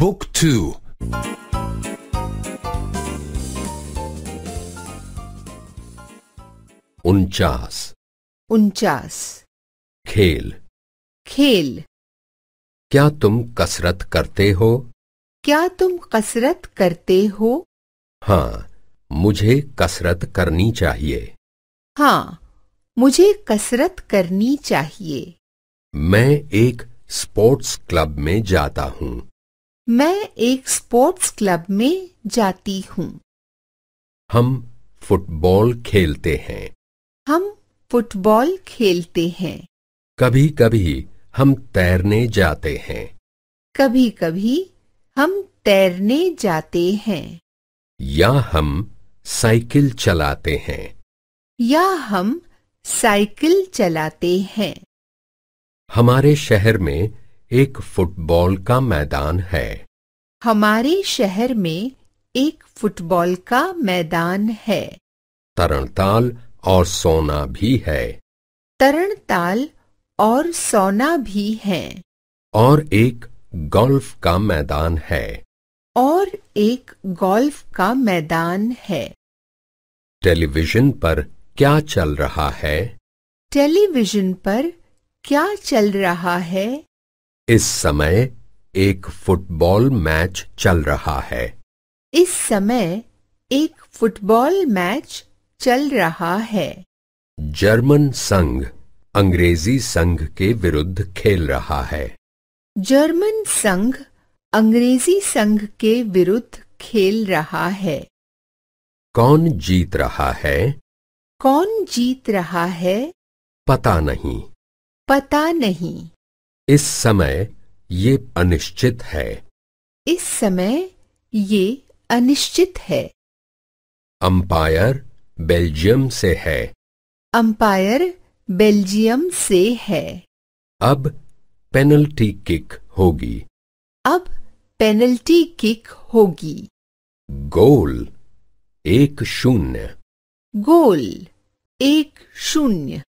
Book 2 उनचास उनचास खेल खेल क्या तुम कसरत करते हो क्या तुम कसरत करते हो हाँ मुझे कसरत करनी चाहिए हाँ मुझे कसरत करनी चाहिए मैं एक स्पोर्ट्स क्लब में जाता हूं मैं एक स्पोर्ट्स क्लब में जाती हूँ हम फुटबॉल खेलते हैं हम फुटबॉल खेलते हैं कभी कभी हम तैरने जाते हैं कभी कभी हम तैरने जाते हैं या हम साइकिल चलाते हैं या हम साइकिल चलाते हैं हमारे शहर में एक फुटबॉल का मैदान है हमारे शहर में एक फुटबॉल का मैदान है तरणताल और सोना भी है तरणताल और सोना भी है और एक गोल्फ का मैदान है और एक गोल्फ का मैदान है टेलीविजन पर क्या चल रहा है टेलीविजन पर क्या चल रहा है इस समय एक फुटबॉल मैच चल रहा है इस समय एक फुटबॉल मैच चल रहा है जर्मन संघ अंग्रेजी संघ के विरुद्ध खेल रहा है जर्मन संघ अंग्रेजी संघ के विरुद्ध खेल रहा है कौन जीत रहा है कौन जीत रहा है पता नहीं पता नहीं इस समय ये अनिश्चित है इस समय ये अनिश्चित है अंपायर बेल्जियम से है अंपायर बेल्जियम से है अब पेनल्टी किक होगी अब पेनल्टी किक होगी गोल एक शून्य गोल एक शून्य